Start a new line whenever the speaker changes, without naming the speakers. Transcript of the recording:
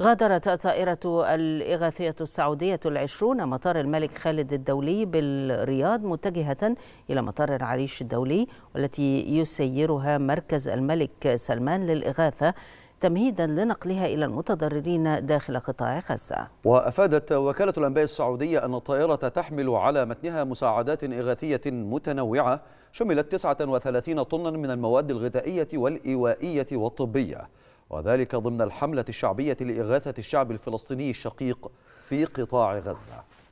غادرت الطائرة الإغاثية السعودية العشرون مطار الملك خالد الدولي بالرياض متجهة إلى مطار العريش الدولي والتي يسيرها مركز الملك سلمان للإغاثة تمهيدا لنقلها إلى المتضررين داخل قطاع غزة
وأفادت وكالة الأنباء السعودية أن الطائرة تحمل على متنها مساعدات إغاثية متنوعة شملت 39 طنا من المواد الغذائية والإيوائية والطبية وذلك ضمن الحملة الشعبية لإغاثة الشعب الفلسطيني الشقيق في قطاع غزة